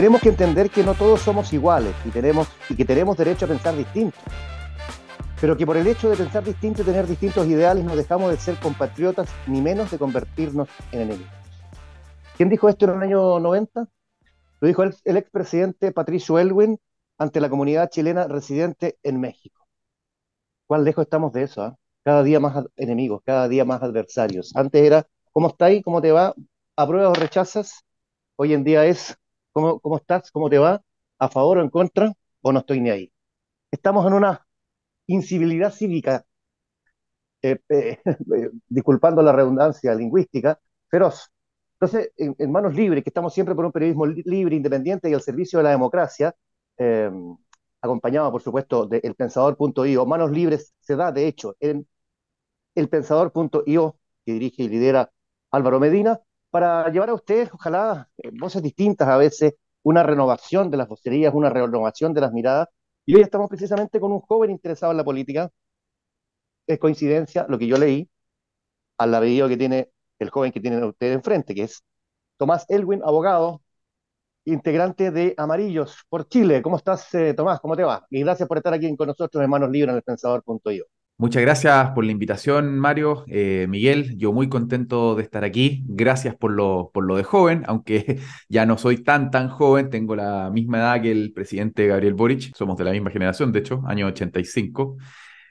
tenemos que entender que no todos somos iguales y, tenemos, y que tenemos derecho a pensar distinto. Pero que por el hecho de pensar distinto y tener distintos ideales no dejamos de ser compatriotas ni menos de convertirnos en enemigos. ¿Quién dijo esto en el año 90? Lo dijo el, ex expresidente Patricio Elwin ante la comunidad chilena residente en México. ¿Cuán lejos estamos de eso? Ah? Cada día más enemigos, cada día más adversarios. Antes era, ¿cómo está ahí? ¿Cómo te va? ¿Apruebas o rechazas? Hoy en día es, ¿Cómo, ¿Cómo estás? ¿Cómo te va? ¿A favor o en contra? ¿O no estoy ni ahí? Estamos en una incivilidad cívica, eh, eh, disculpando la redundancia lingüística, feroz. Entonces, en, manos libres, que estamos siempre por un periodismo libre, independiente y al servicio de la democracia, em, acompañado, por supuesto, de elpensador.io, manos libres se da, de hecho, en elpensador.io, que dirige y lidera Álvaro Medina, para llevar a ustedes, ojalá, eh, voces distintas a veces, una renovación de las vocerías, una renovación de las miradas. Y hoy estamos precisamente con un joven interesado en la política. Es coincidencia lo que yo leí al apellido que tiene el joven que tiene usted enfrente, que es Tomás Elwin, abogado, integrante de Amarillos por Chile. ¿Cómo estás, eh, Tomás? ¿Cómo te va? Y gracias por estar aquí con nosotros en Manos Libres en el Pensador.io. Muchas gracias por la invitación, Mario. Eh, Miguel, yo muy contento de estar aquí. Gracias por lo, por lo de joven, aunque ya no soy tan, tan joven. Tengo la misma edad que el presidente Gabriel Boric. Somos de la misma generación, de hecho, año 85.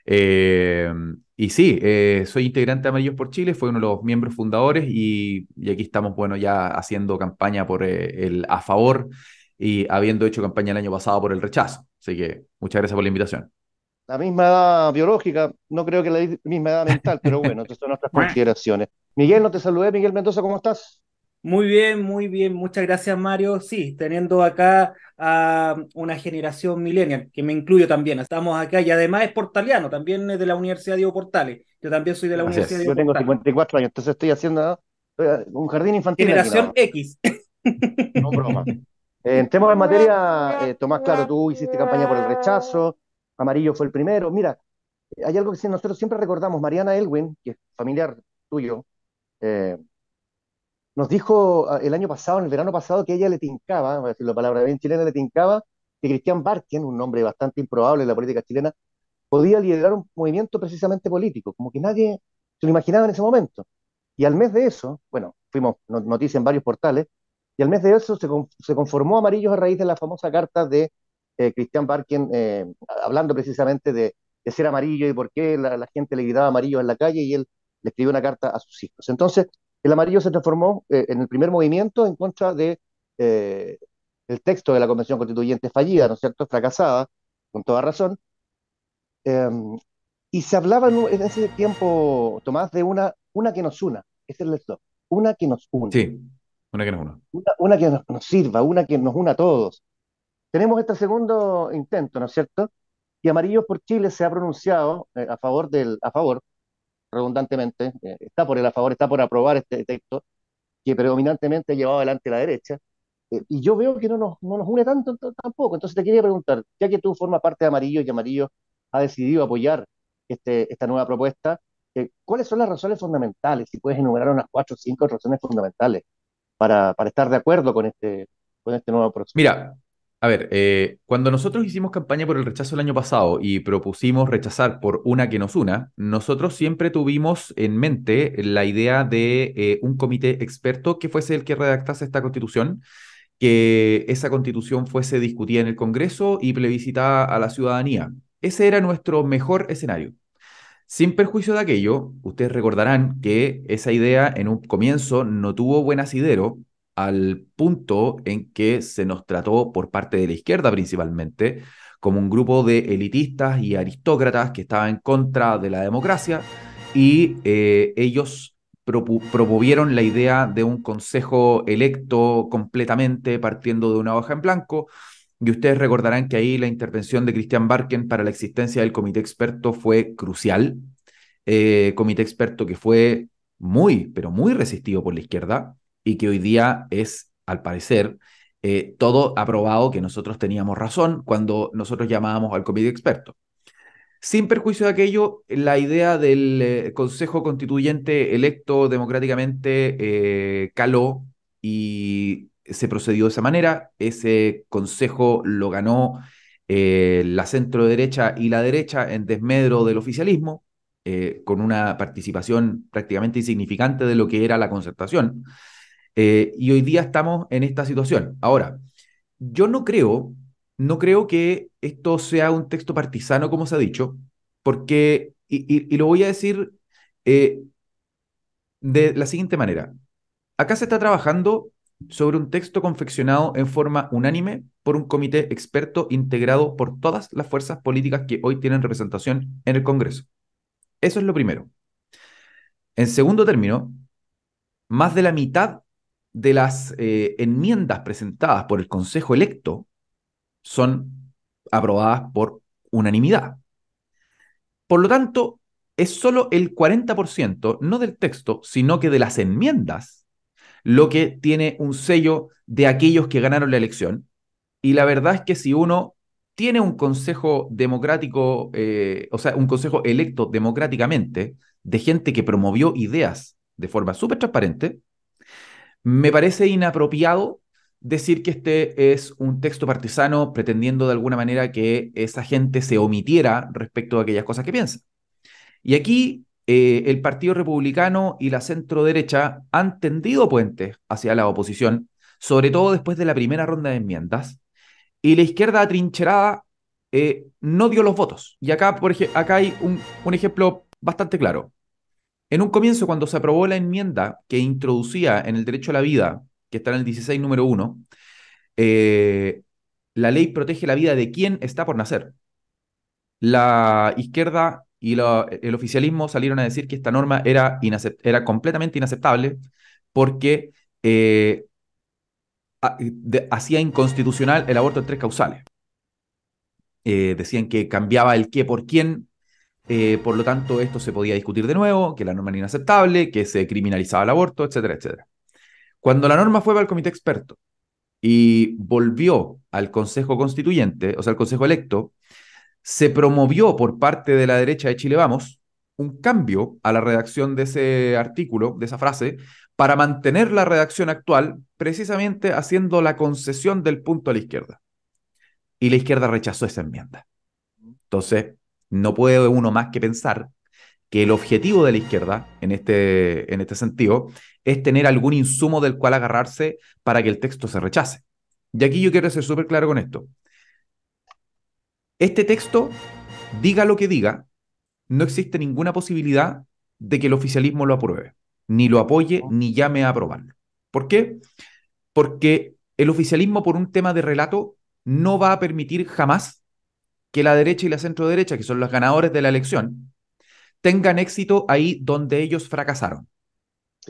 Eh, y sí, eh, soy integrante de Amarillos por Chile, fue uno de los miembros fundadores y, y aquí estamos, bueno, ya haciendo campaña por el a favor y habiendo hecho campaña el año pasado por el rechazo. Así que muchas gracias por la invitación la misma edad biológica, no creo que la misma edad mental, pero bueno, estas son nuestras consideraciones. Miguel, no te saludé. Miguel Mendoza, ¿cómo estás? Muy bien, muy bien. Muchas gracias, Mario. Sí, teniendo acá a una generación millennial, que me incluyo también. Estamos acá y además es portaliano, también es de la Universidad Diego Portales. Yo también soy de la Universidad Diego Yo tengo 54 años, entonces estoy haciendo eh, un jardín infantil. Generación X. No broma. Eh, en temas de materia, eh, Tomás, claro, tú hiciste campaña por el rechazo, Amarillo fue el primero. Mira, hay algo que nosotros siempre recordamos, Mariana Elwin, que es familiar tuyo, eh, nos dijo ah, el año pasado, en el verano pasado, que ella le tincaba, voy a decir la palabra bien chilena, le tincaba que Cristian Bartien, un nombre bastante improbable en la política chilena, podía liderar un movimiento precisamente político, como que nadie se lo imaginaba en ese momento. Y al mes de eso, bueno, fuimos noticia en varios portales, y al mes de eso se, se conformó Amarillos a raíz de la famosa carta de eh, Cristian Barkin, eh, hablando precisamente de, ser amarillo y por qué la, gente le gritaba amarillo en la calle y él le escribió una carta a sus hijos. Entonces, el amarillo se transformó eh, en el primer movimiento en contra de el texto de la Convención Constituyente fallida, ¿no es cierto?, fracasada, con toda razón. Em, y se hablaba en, ese tiempo, Tomás, de una, una que nos una, ese es el stop, una que nos una. Sí, una que nos una. Una, que nos sirva, una que nos una a todos tenemos este segundo intento, ¿no es cierto? Y Amarillos por Chile se ha pronunciado eh, a favor del, a favor, redundantemente, eh, está por el a favor, está por aprobar este texto, que predominantemente ha llevado adelante la derecha, eh, y yo veo que no nos, no nos une tanto tampoco. Entonces te quería preguntar, ya que tú formas parte de Amarillo y Amarillo ha decidido apoyar este, esta nueva propuesta, ¿cuáles son las razones fundamentales? Si puedes enumerar unas cuatro o cinco razones fundamentales para, estar de acuerdo con este, con este nuevo proceso. Mira, a ver, eh, cuando nosotros hicimos campaña por el rechazo el año pasado y propusimos rechazar por una que nos una, nosotros siempre tuvimos en mente la idea de eh, un comité experto que fuese el que redactase esta constitución, que esa constitución fuese discutida en el Congreso y plebiscitada a la ciudadanía. Ese era nuestro mejor escenario. Sin perjuicio de aquello, ustedes recordarán que esa idea en un comienzo no tuvo buen asidero al punto en que se nos trató por parte de la izquierda principalmente como un grupo de elitistas y aristócratas que estaba en contra de la democracia y eh, ellos promovieron la idea de un consejo electo completamente partiendo de una hoja en blanco. Y ustedes recordarán que ahí la intervención de Christian Barken para la existencia del comité experto fue crucial. Eh, comité experto que fue muy, pero muy resistido por la izquierda y que hoy día es, al parecer, eh, todo aprobado que nosotros teníamos razón cuando nosotros llamábamos al comité experto. Sin perjuicio de aquello, la idea del eh, Consejo Constituyente electo democráticamente eh, caló y se procedió de esa manera. Ese Consejo lo ganó la centro derecha y la derecha en desmedro del oficialismo, con una participación prácticamente insignificante de lo que era la concertación. Eh, y hoy día estamos en esta situación. Ahora, yo no creo, no creo que esto sea un texto partisano, como se ha dicho, porque, y, lo voy a decir eh, de la siguiente manera. Acá se está trabajando sobre un texto confeccionado en forma unánime por un comité experto integrado por todas las fuerzas políticas que hoy tienen representación en el Congreso. Eso es lo primero. En segundo término, más de la mitad de las eh, enmiendas presentadas por el Consejo electo son aprobadas por unanimidad. Por lo tanto, es solo el 40%, no del texto, sino que de las enmiendas, lo que tiene un sello de aquellos que ganaron la elección. Y la verdad es que si uno tiene un consejo democrático, eh, o sea, un consejo electo democráticamente de gente que promovió ideas de forma súper transparente, me parece inapropiado decir que este es un texto partisano pretendiendo de alguna manera que esa gente se omitiera respecto a aquellas cosas que piensa. Y aquí eh, el Partido Republicano y la centro-derecha han tendido puentes hacia la oposición, sobre todo después de la primera ronda de enmiendas, y la izquierda atrincherada eh, no dio los votos. Y acá, por hay un ejemplo bastante claro. En un comienzo, cuando se aprobó la enmienda que introducía en el derecho a la vida, que está en el 16 número 1, eh, la ley protege la vida de quien está por nacer. La izquierda y el oficialismo salieron a decir que esta norma era, era completamente inaceptable porque eh, hacía inconstitucional el aborto en tres causales. Eh, decían que cambiaba el qué por quién, eh, por lo tanto, esto se podía discutir de nuevo, que la norma era inaceptable, que se criminalizaba el aborto, etcétera, etcétera. Cuando la norma fue al el comité experto y volvió al Consejo Constituyente, o sea, al Consejo electo, se promovió por parte de la derecha de Chile Vamos un cambio a la redacción de ese artículo, de esa frase, para mantener la redacción actual, precisamente haciendo la concesión del punto a la izquierda. Y la izquierda rechazó esa enmienda. Entonces, no puede uno más que pensar que el objetivo de la izquierda, en este, en este sentido, es tener algún insumo del cual agarrarse para que el texto se rechace. Y aquí yo quiero ser súper claro con esto. Este texto, diga lo que diga, no existe ninguna posibilidad de que el oficialismo lo apruebe, ni lo apoye, ni llame a aprobarlo. ¿Por qué? Porque el oficialismo, por un tema de relato, no va a permitir jamás que la derecha y la centroderecha, que son los ganadores de la elección, tengan éxito ahí donde ellos fracasaron.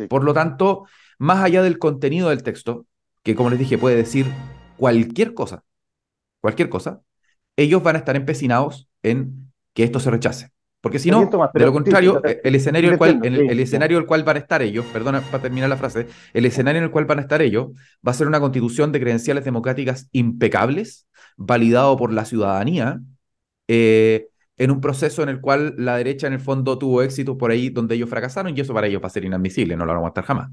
Por lo tanto, más allá del contenido del texto, que como les dije puede decir cualquier cosa, cualquier cosa, ellos van a estar empecinados en que esto se rechace. Porque si no, de lo contrario, el escenario, escenario en el cual van a estar ellos, perdona para terminar la frase, el escenario en el cual van a estar ellos va a ser una constitución de credenciales democráticas impecables, validado por la ciudadanía, eh, en un proceso en el cual la derecha en el fondo tuvo éxito por ahí donde ellos fracasaron y eso para ellos va a ser inadmisible, no lo van a aguantar jamás.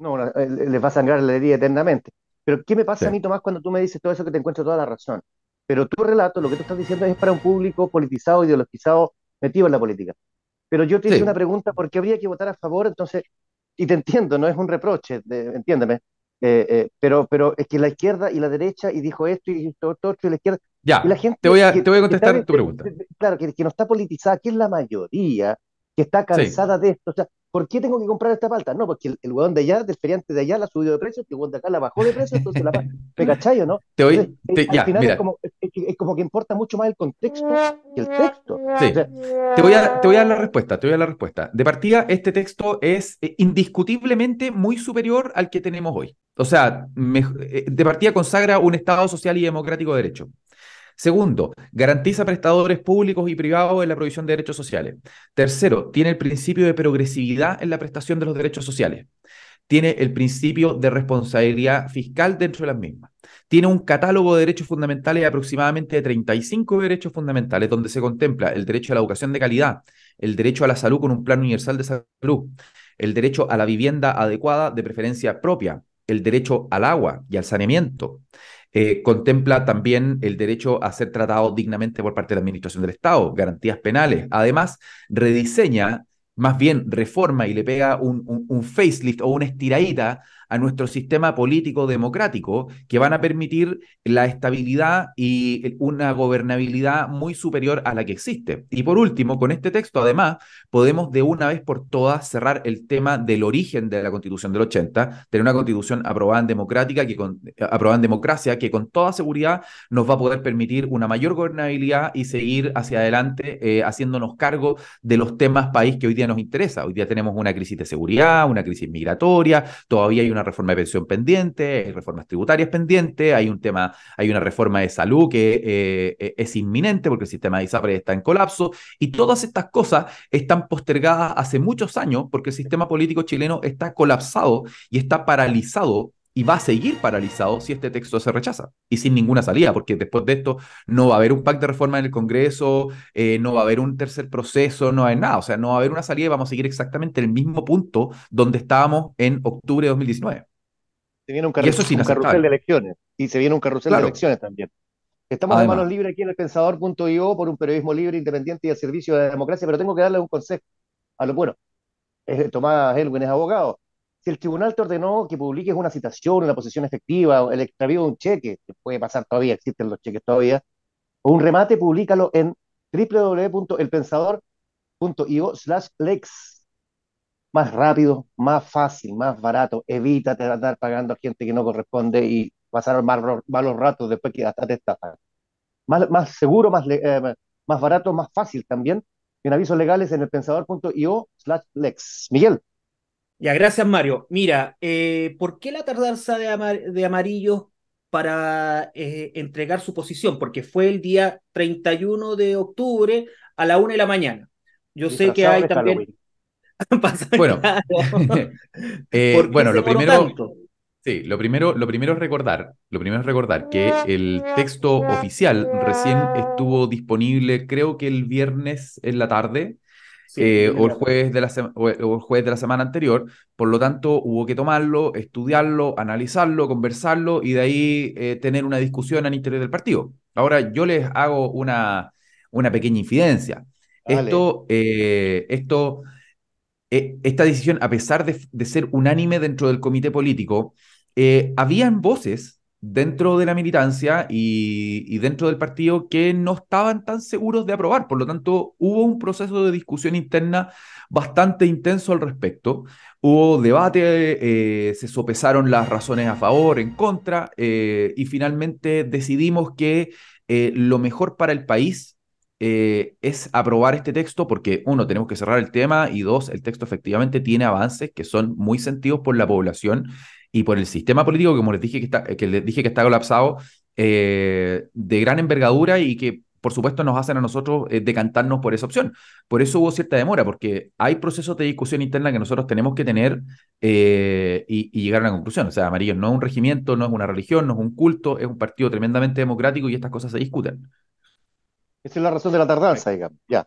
No, eh, eh, les va a sangrar la herida eternamente. Pero ¿qué me pasa a mí, Tomás, cuando tú me dices todo eso que te encuentro toda la razón? Pero tu relato, lo que tú estás diciendo es para un público politizado, ideologizado, metido en la política. Pero yo te hice una pregunta, ¿por qué habría que votar a favor? Entonces, y te entiendo, no es un reproche, de, entiéndeme, eh, eh, pero, pero es que la izquierda y la derecha, y dijo esto y todo esto, y la izquierda. Ya, la gente, te, voy a, te voy a contestar tu pregunta. claro, que, que, no está politizada, que es la mayoría, que está cansada de esto. O sea, ¿por qué tengo que comprar esta palta? No, porque el, hueón de allá, del feriante de allá, la subió de precio, el este hueón de acá la bajó de precio, entonces la ¿Me cachai no? Te al final Es, como, que importa mucho más el contexto que el texto. te, voy a, dar la respuesta, te voy a dar la respuesta. De partida, este texto es eh, indiscutiblemente muy superior al que tenemos hoy. O sea, eh, de partida consagra un Estado social y democrático de derecho. Segundo, garantiza prestadores públicos y privados en la provisión de derechos sociales. Tercero, tiene el principio de progresividad en la prestación de los derechos sociales. Tiene el principio de responsabilidad fiscal dentro de las mismas. Tiene un catálogo de derechos fundamentales de aproximadamente 35 derechos fundamentales, donde se contempla el derecho a la educación de calidad, el derecho a la salud con un plan universal de salud, el derecho a la vivienda adecuada de preferencia propia, el derecho al agua y al saneamiento, eh, contempla también el derecho a ser tratado dignamente por parte de la Administración del Estado, garantías penales. Además, rediseña, más bien reforma y le pega un, un, un facelift o una estiradita a nuestro sistema político democrático que van a permitir la estabilidad y una gobernabilidad muy superior a la que existe. Y por último, con este texto, además, podemos de una vez por todas cerrar el tema del origen de la Constitución del 80, tener una Constitución aprobada en, democrática que democracia que con toda seguridad nos va a poder permitir una mayor gobernabilidad y seguir hacia adelante eh, haciéndonos cargo de los temas país que hoy día nos interesa. Hoy día tenemos una crisis de seguridad, una crisis migratoria, todavía hay una reforma de pensión pendiente, hay reformas tributarias pendientes, hay un tema, hay una reforma de salud que eh, e-, es inminente porque el sistema de ISAPRE está en colapso y todas estas cosas están postergadas hace muchos años porque el sistema político chileno está colapsado y está paralizado y va a seguir paralizado si este texto se rechaza y sin ninguna salida, porque después de esto no va a haber un pacto de reforma en el Congreso, eh, no va a haber un tercer proceso, no va a haber nada, o sea, no va a haber una salida y vamos a seguir exactamente el mismo punto donde estábamos en octubre de 2019. Se viene un, carrusel de elecciones y se viene un carrusel de elecciones también. Estamos de manos libres aquí en el pensador.io por un periodismo libre, independiente y al servicio de la democracia, pero tengo que darle un consejo a lo es es Tomás Elwin es abogado si el tribunal te ordenó que publiques una citación, una posición efectiva, el extravío de un cheque, que puede pasar todavía, existen los cheques todavía, o un remate, públicalo en www.elpensador.io slash lex. Más rápido, más fácil, más barato. evítate andar pagando a gente que no corresponde y pasar malos, ratos después que hasta te estafan. Más, seguro, más, eh, más barato, más fácil también. En avisos legales en elpensador.io slash lex. Miguel. Ya, gracias Mario. Mira, eh, ¿por qué la tardanza de, Amarillo para eh, entregar su posición? Porque fue el día 31 de octubre a la una de la mañana. Yo sé que hay también... bueno, eh, bueno lo primero... Sí, lo primero, lo primero es recordar, lo primero es recordar que el texto oficial recién estuvo disponible, creo que el viernes en la tarde, pues, eh, o, el jueves de la el de la semana anterior. Por lo tanto, hubo que tomarlo, estudiarlo, analizarlo, conversarlo y de ahí eh, tener una discusión al interior del partido. Ahora, yo les hago una, una pequeña infidencia. Esto, eh, esto esta decisión, a pesar de, de, ser unánime dentro del comité político, habían voces dentro de la militancia y, dentro del partido que no estaban tan seguros de aprobar. Por lo tanto, hubo un proceso de discusión interna bastante intenso al respecto. Hubo debate, eh, se sopesaron las razones a favor, en contra, eh, y finalmente decidimos que eh, lo mejor para el país es aprobar este texto porque, uno, tenemos que cerrar el tema y dos, el texto efectivamente tiene avances que son muy sentidos por la población y por el sistema político que, como les dije, que está, que les dije que está colapsado, eh, de gran envergadura y que, por supuesto, nos hacen a nosotros eh, decantarnos por esa opción. Por eso hubo cierta demora, porque hay procesos de discusión interna que nosotros tenemos que tener eh, y, llegar a una conclusión. O sea, amarillo no es un regimiento, no es una religión, no es un culto, es un partido tremendamente democrático y estas cosas se discuten. Esa es la razón de la tardanza, digamos. Ya.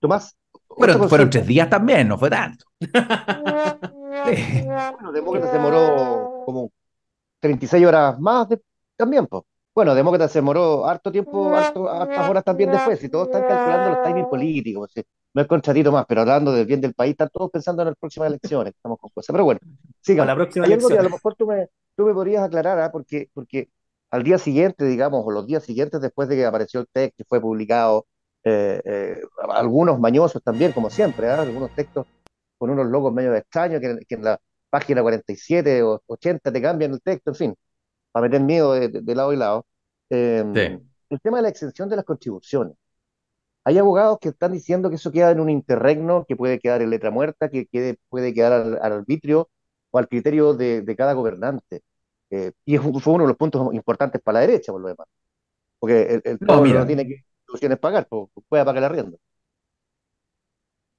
Tomás. fueron tres días también, no fue tanto. bueno, Demócrata se demoró como 36 horas más de, también, Bueno, Demócrata se demoró harto tiempo, harto, hartas horas también después, y todos están calculando los timings políticos. No es contratito más, pero hablando del bien del país, están todos pensando en las próximas elecciones, estamos con cosas. Pero bueno, sigan. La próxima a lo mejor tú me, tú podrías aclarar, ¿ah? porque, porque al día siguiente, digamos, o los días siguientes después de que apareció el texto, que fue publicado, eh, eh, algunos mañosos también, como siempre, ¿ah? algunos textos con unos logos medio extraños que, en la página 47 o 80 te cambian el texto, en fin, para meter miedo de, lado y lado. Em, el tema de la exención de las contribuciones. Hay abogados que están diciendo que eso queda en un interregno, que puede quedar en letra muerta, que puede quedar al, arbitrio o al criterio de, cada gobernante. Eh, y fue uno de los puntos importantes para la derecha, por lo demás. Porque el, gobierno no, tiene que pagar, pues, puede pagar la rienda.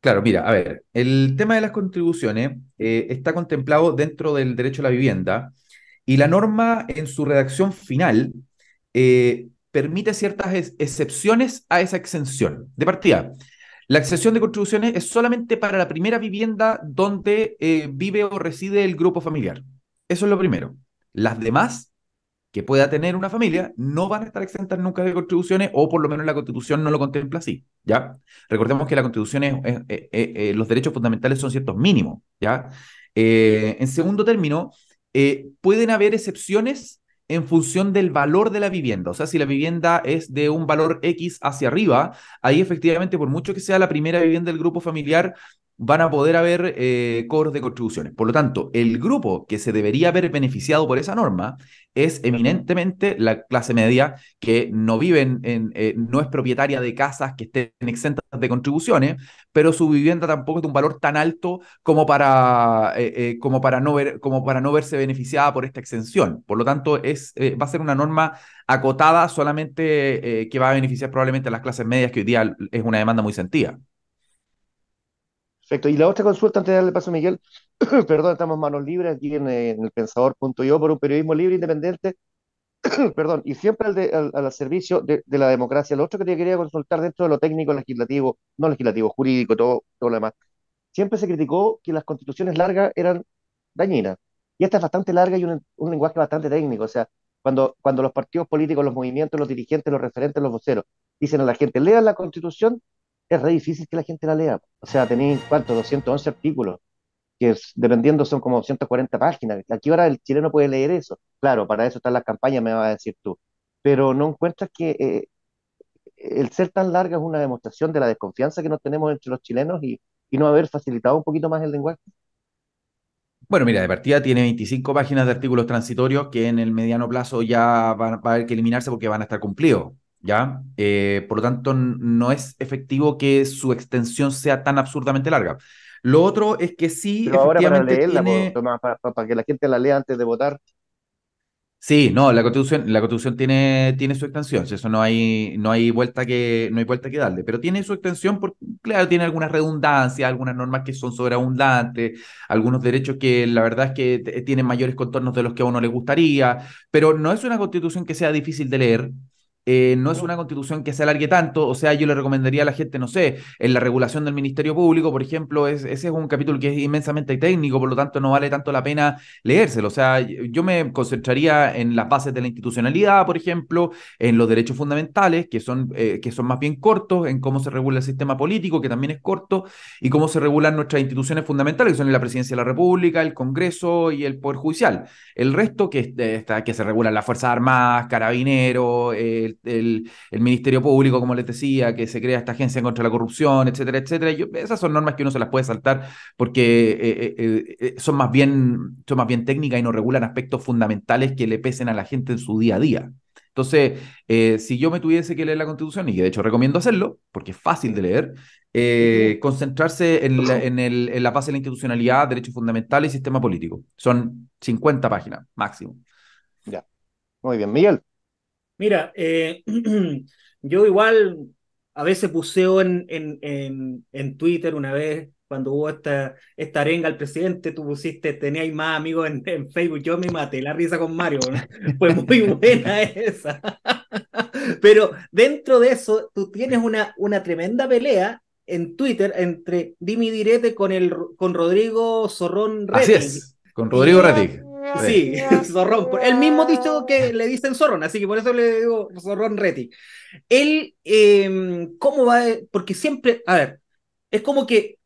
Claro, mira, a ver, el tema de las contribuciones eh, está contemplado dentro del derecho a la vivienda y la norma en su redacción final eh, permite ciertas excepciones a esa exención. De partida, la exención de contribuciones es solamente para la primera vivienda donde eh, vive o reside el grupo familiar. Eso es lo primero. Las demás que pueda tener una familia no van a estar exentas nunca de contribuciones o por lo menos la constitución no lo contempla así, ¿ya? Recordemos que la constitución es, eh, eh, eh, los derechos fundamentales son ciertos mínimos, ¿ya? en segundo término, pueden haber excepciones en función del valor de la vivienda. O sea, si la vivienda es de un valor X hacia arriba, ahí efectivamente, por mucho que sea la primera vivienda del grupo familiar, van a poder haber eh, cobros de contribuciones. Por lo tanto, el grupo que se debería haber beneficiado por esa norma es eminentemente la clase media que no vive en, eh, no es propietaria de casas que estén exentas de contribuciones, pero su vivienda tampoco es de un valor tan alto como para, eh, como para, no, ver, como para no verse beneficiada por esta exención. Por lo tanto, es, va a ser una norma acotada solamente que va a beneficiar probablemente a las clases medias, que hoy día es una demanda muy sentida. Perfecto. Y la otra consulta, antes de darle paso a Miguel, perdón, estamos manos libres aquí en, el pensador.io por un periodismo libre, independiente, perdón, y siempre al, servicio de, la democracia. Lo otro que te quería consultar dentro de lo técnico, legislativo, no legislativo, jurídico, todo, todo lo demás. Siempre se criticó que las constituciones largas eran dañinas. Y esta es bastante larga y un, lenguaje bastante técnico. O sea, cuando, cuando los partidos políticos, los movimientos, los dirigentes, los referentes, los voceros dicen a la gente, lean la constitución, es re difícil que la gente la lea. O sea, tenéis, ¿cuánto? 211 artículos, que dependiendo son como 240 páginas. ¿A qué hora el chileno puede leer eso? Claro, para eso están las campañas, me vas a decir tú. Pero no encuentras que eh, el ser tan larga es una demostración de la desconfianza que nos tenemos entre los chilenos y, no haber facilitado un poquito más el lenguaje. Bueno, mira, de partida tiene 25 páginas de artículos transitorios que en el mediano plazo ya van, a haber que eliminarse porque van a estar cumplidos. ¿ya? Eh, por lo tanto, no es efectivo que su extensión sea tan absurdamente larga. Lo otro es que sí, efectivamente para tiene... para, que la gente la lea antes de votar. Sí, no, la constitución, la constitución tiene, tiene su extensión, eso no hay, no hay vuelta que, no hay vuelta que darle, pero tiene su extensión porque, claro, tiene algunas redundancias, algunas normas que son sobreabundantes, algunos derechos que la verdad es que tienen mayores contornos de los que a uno le gustaría, pero no es una constitución que sea difícil de leer, eh, no es una constitución que se alargue tanto, o sea, yo le recomendaría a la gente, no sé, en la regulación del Ministerio Público, por ejemplo, es, ese es un capítulo que es inmensamente técnico, por lo tanto no vale tanto la pena leérselo, o sea, yo me concentraría en las bases de la institucionalidad, por ejemplo, en los derechos fundamentales, que son, eh, que son más bien cortos, en cómo se regula el sistema político, que también es corto, y cómo se regulan nuestras instituciones fundamentales, que son la Presidencia de la República, el Congreso y el Poder Judicial. El resto que, eh, está, que se regulan las Fuerzas Armadas, Carabineros, el el, Ministerio Público, como les decía, que se crea esta agencia contra la corrupción, etcétera, etcétera. esas son normas que uno se las puede saltar porque eh, eh, eh, son más bien, son más bien técnicas y no regulan aspectos fundamentales que le pesen a la gente en su día a día. Entonces, si yo me tuviese que leer la Constitución, y de hecho recomiendo hacerlo, porque es fácil de leer, concentrarse en la, en, en la base de la institucionalidad, derechos fundamentales y sistema político. Son 50 páginas máximo. Ya. Muy bien, Miguel. Mira, eh, yo igual a veces puseo en, en, en, Twitter una vez, cuando hubo esta, arenga al presidente, tú pusiste, teníais más amigos en, Facebook, yo me maté la risa con Mario, fue muy buena esa. Pero dentro de eso, tú tienes una, una tremenda pelea en Twitter entre Dimi Direte con, el, con Rodrigo Zorrón Retig. Así es, con Rodrigo Retig Sí, Zorrón. El mismo dicho que le dicen Zorrón, así que por eso le digo Zorrón Reti. Él, em, ¿cómo va? Porque siempre, a ver, es como que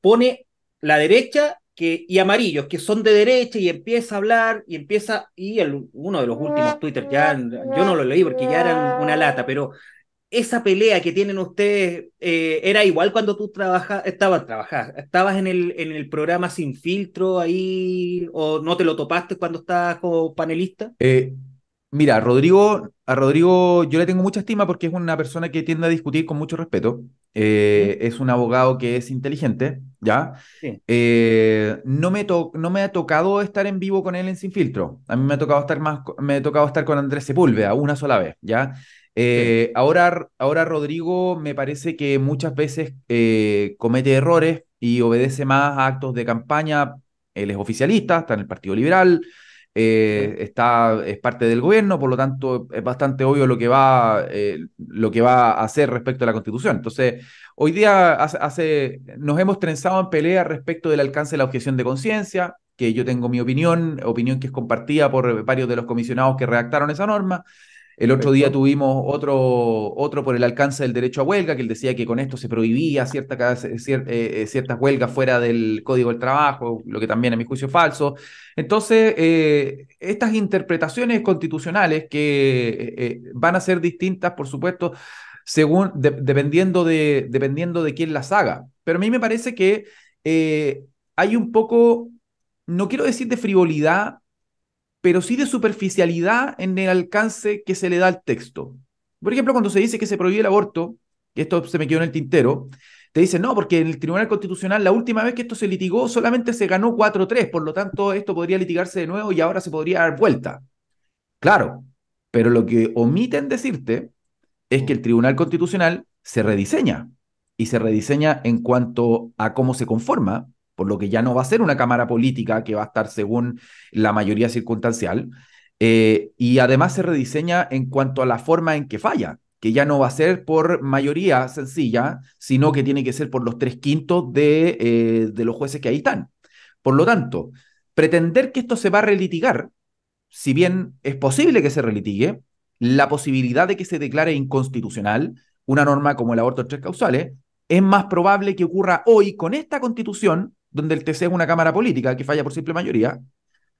pone la derecha que, y amarillos, que son de derecha, y empieza a hablar, y empieza, y el, uno de los últimos Twitter, ya yo no lo leí porque ya eran una lata, pero esa pelea que tienen ustedes eh, era igual cuando tú estabas, trabajas, estabas en el, en el programa Sin Filtro ahí, o no te lo topaste cuando estabas como panelista? Eh, mira, Rodrigo, a Rodrigo yo le tengo mucha estima porque es una persona que tiende a discutir con mucho respeto. Eh, es un abogado que es inteligente, ¿ya? no, me no me ha tocado estar en vivo con él en Sin Filtro. A mí me ha tocado estar más, me ha tocado estar con Andrés Sepúlveda una sola vez, ¿ya? Eh, ahora, Rodrigo me parece que muchas veces eh, comete errores y obedece más a actos de campaña. Él es oficialista, está en el Partido Liberal, eh, está, es parte del gobierno, por lo tanto es bastante obvio lo que va, lo que va a hacer respecto a la Constitución. Entonces, hoy día hace, nos hemos trenzado en pelea respecto del alcance de la objeción de conciencia, que yo tengo mi opinión, opinión que es compartida por varios de los comisionados que redactaron esa norma. El otro día tuvimos otro, otro por el alcance del derecho a huelga, que él decía que con esto se prohibía cierta, eh, eh, eh, ciertas huelgas fuera del Código del Trabajo, lo que también a mi juicio es falso. Entonces, estas interpretaciones constitucionales que van a ser distintas, por supuesto, según, dependiendo, de, dependiendo de quién las haga. Pero a mí me parece que hay un poco, no quiero decir de frivolidad, pero sí de superficialidad en el alcance que se le da al texto. Por ejemplo, cuando se dice que se prohíbe el aborto, que esto se me quedó en el tintero, te dicen, no, porque en el Tribunal Constitucional la última vez que esto se litigó solamente se ganó 4-3, por lo tanto esto podría litigarse de nuevo y ahora se podría dar vuelta. Claro, pero lo que omiten decirte es que el Tribunal Constitucional se rediseña y se rediseña en cuanto a cómo se conforma por lo que ya no va a ser una Cámara Política que va a estar según la mayoría circunstancial. Eh, y además se rediseña en cuanto a la forma en que falla, que ya no va a ser por mayoría sencilla, sino que tiene que ser por los tres quintos de, eh, los jueces que ahí están. Por lo tanto, pretender que esto se va a relitigar, si bien es posible que se relitigue, la posibilidad de que se declare inconstitucional una norma como el aborto de tres causales, es más probable que ocurra hoy con esta constitución donde el TC es una cámara política que falla por simple mayoría,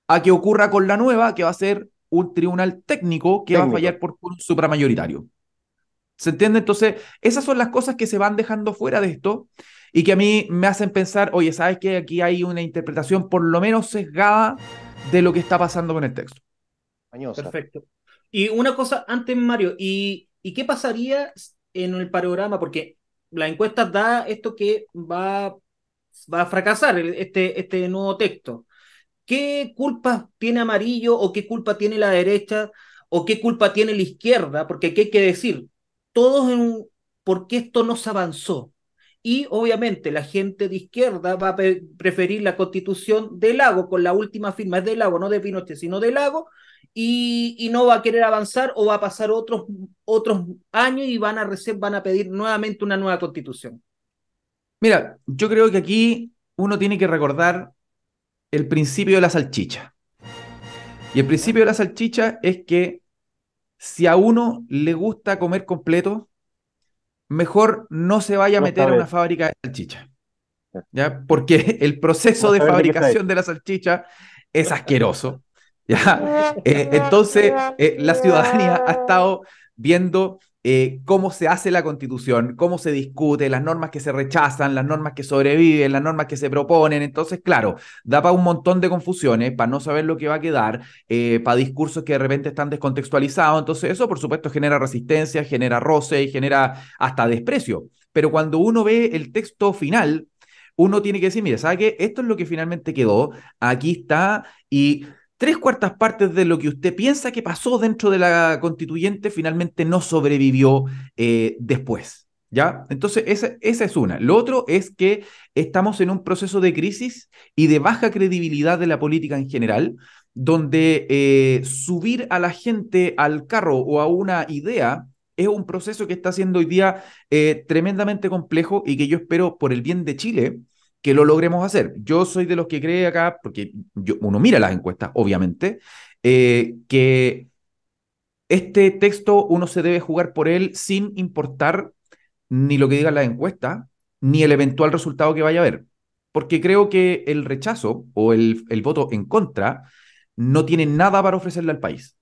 a que ocurra con la nueva, que va a ser un tribunal técnico que va a fallar por un supramayoritario. ¿Se entiende? Entonces, esas son las cosas que se van dejando fuera de esto y que a mí me hacen pensar, oye, ¿sabes que Aquí hay una interpretación por lo menos sesgada de lo que está pasando con el texto. Perfecto. Y una cosa antes, Mario, ¿y, qué pasaría en el panorama? Porque la encuesta da esto que va va a fracasar este, este nuevo texto. ¿Qué culpa tiene Amarillo o qué culpa tiene la derecha o qué culpa tiene la izquierda? Porque aquí hay que decir, todos en un, porque esto no se avanzó. Y obviamente la gente de izquierda va a preferir la constitución de Lago, con la última firma es de Lago, no de Pinochet, sino de Lago, y, no va a querer avanzar o va a pasar otros, otros años y van a, van a pedir nuevamente una nueva constitución. Mira, yo creo que aquí uno tiene que recordar el principio de la salchicha. Y el principio de la salchicha es que si a uno le gusta comer completo, mejor no se vaya a meter a una fábrica de salchicha. ¿ya? Porque el proceso de fabricación de, la salchicha es asqueroso. ¿ya? Eh, entonces, eh, la ciudadanía ha estado viendo eh, cómo se hace la constitución, cómo se discute, las normas que se rechazan, las normas que sobreviven, las normas que se proponen. Entonces, claro, da para un montón de confusiones, para no saber lo que va a quedar, eh, para discursos que de repente están descontextualizados. Entonces, eso, por supuesto, genera resistencia, genera roce y genera hasta desprecio. Pero cuando uno ve el texto final, uno tiene que decir, mire, ¿sabe qué? Esto es lo que finalmente quedó, aquí está y tres cuartas partes de lo que usted piensa que pasó dentro de la constituyente finalmente no sobrevivió eh, después. ¿Ya? Entonces, esa, es una. Lo otro es que estamos en un proceso de crisis y de baja credibilidad de la política en general, donde eh, subir a la gente al carro o a una idea es un proceso que está siendo hoy día eh, tremendamente complejo y que yo espero por el bien de Chile que lo logremos hacer. Yo soy de los que cree acá, porque uno mira las encuestas, obviamente, eh, que este texto uno se debe jugar por él sin importar ni lo que digan las encuestas, ni el eventual resultado que vaya a haber. Porque creo que el rechazo o el, el voto en contra no tiene nada para ofrecerle al país.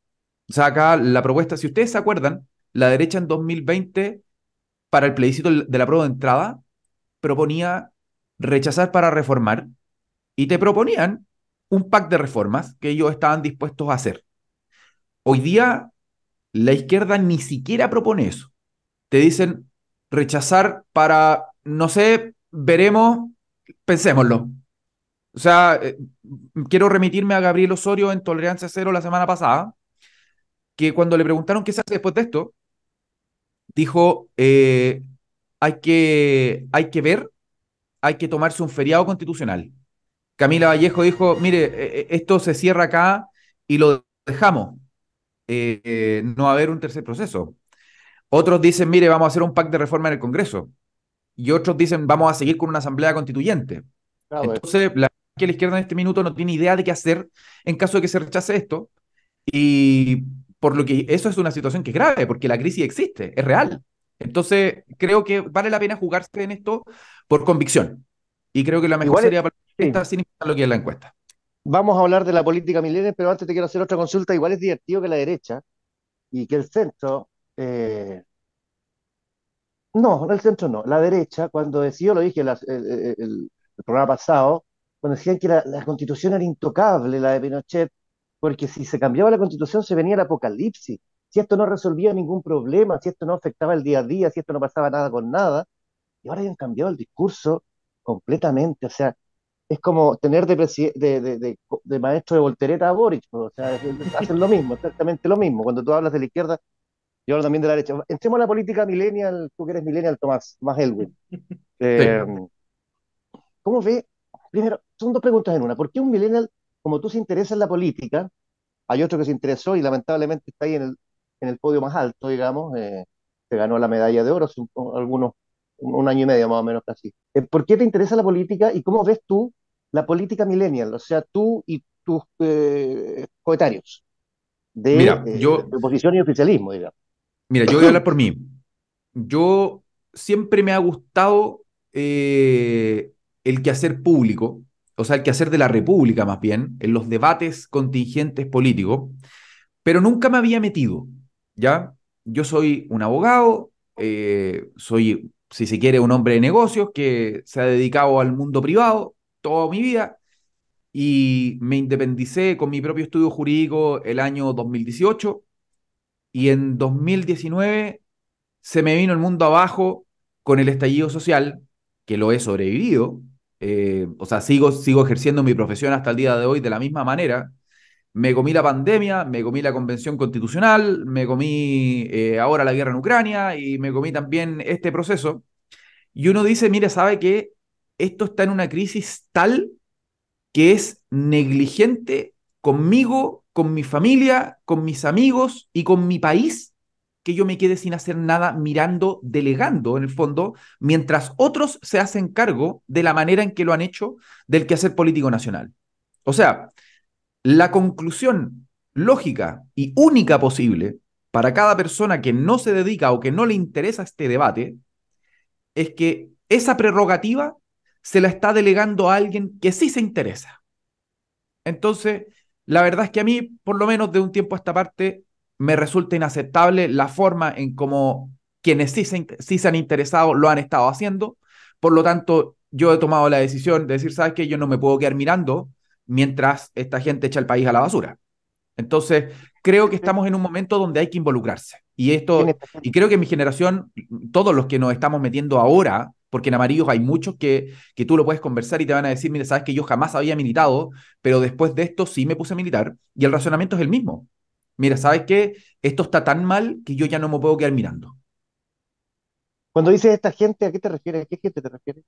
O sea, acá la propuesta, si ustedes se acuerdan, la derecha en 2020 para el plebiscito de la prueba de entrada proponía rechazar para reformar y te proponían un pack de reformas que ellos estaban dispuestos a hacer. Hoy día la izquierda ni siquiera propone eso. Te dicen rechazar para, no sé, veremos, pensémoslo. O sea, eh, quiero remitirme a Gabriel Osorio en Tolerancia Cero la semana pasada, que cuando le preguntaron qué se hace después de esto, dijo, eh, hay, que, hay que ver hay que tomarse un feriado constitucional. Camila mm. Vallejo dijo, mire, e, e, esto se cierra acá y lo dejamos. Eh, eh, no va a haber un tercer proceso. Otros dicen, mire, vamos a hacer un pacto de reforma en el Congreso. Y otros dicen, vamos a seguir con una asamblea constituyente. Ah, Entonces, la, que la izquierda en este minuto no tiene idea de qué hacer en caso de que se rechace esto. Y por lo que eso es una situación que es grave, porque la crisis existe, es real. Entonces, creo que vale la pena jugarse en esto por convicción. Y creo que la mejor sería para sin lo que es la encuesta. Vamos a hablar de la política milenio, pero antes te quiero hacer otra consulta. Igual es divertido que la derecha y que el centro. Eh... No, el centro no. La derecha, cuando decidió, lo dije el, programa pasado, cuando decían que la, la constitución era intocable, la de Pinochet, porque si se cambiaba la constitución se venía el apocalipsis. Si esto no resolvía ningún problema, si esto no afectaba el día a día, si esto no pasaba nada con nada, y ahora hayan cambiado el discurso completamente. O sea, es como tener de, maestro de voltereta a Boric. O sea, hacen lo mismo, exactamente lo mismo. Cuando tú hablas de la izquierda, yo hablo también de la derecha. Entremos a la política millennial, tú que eres millennial, Tomás, más Elwin. Eh, ¿Cómo ves? Primero, son dos preguntas en una. ¿Por qué un millennial, como tú se interesa en la política, hay otro que se interesó y lamentablemente está ahí en el, podio más alto, digamos, eh, se ganó la medalla de oro algunos un año y medio más o menos casi. Eh, ¿Por qué te interesa la política y cómo ves tú la política millennial? O sea, tú y tus eh, coetarios eh, de, oposición y oficialismo, digamos. Mira, yo voy a hablar por mí. Yo siempre me ha gustado el quehacer público, o sea, el quehacer de la República más bien, en los debates contingentes políticos, pero nunca me había metido, ¿ya? Yo soy un abogado, soy si se quiere, un hombre de negocios que se ha dedicado al mundo privado toda mi vida y me independicé con mi propio estudio jurídico el año 2018 y en 2019 se me vino el mundo abajo con el estallido social, que lo he sobrevivido, eh, o sea, sigo, sigo ejerciendo mi profesión hasta el día de hoy de la misma manera, me comí la pandemia, me comí la convención constitucional, me comí eh, ahora la guerra en Ucrania y me comí también este proceso. Y uno dice, mire, sabe que esto está en una crisis tal que es negligente conmigo, con mi familia, con mis amigos y con mi país, que yo me quede sin hacer nada mirando, delegando en el fondo, mientras otros se hacen cargo de la manera en que lo han hecho del quehacer político nacional. O sea, la conclusión lógica y única posible para cada persona que no se dedica o que no le interesa este debate es que esa prerrogativa se la está delegando a alguien que sí se interesa. Entonces, la verdad es que a mí, por lo menos de un tiempo a esta parte, me resulta inaceptable la forma en cómo quienes sí se, sí se han interesado lo han estado haciendo. Por lo tanto, yo he tomado la decisión de decir, ¿sabes qué? Yo no me puedo quedar mirando mientras esta gente echa el país a la basura. Entonces, creo que estamos en un momento donde hay que involucrarse. Y esto, y creo que mi generación, todos los que nos estamos metiendo ahora, porque en amarillos hay muchos que, que tú lo puedes conversar y te van a decir, mira, sabes que yo jamás había militado, pero después de esto sí me puse a militar. Y el razonamiento es el mismo. Mira, ¿sabes qué? Esto está tan mal que yo ya no me puedo quedar mirando. Cuando dices esta gente, ¿a qué te refieres? ¿A qué gente te refieres?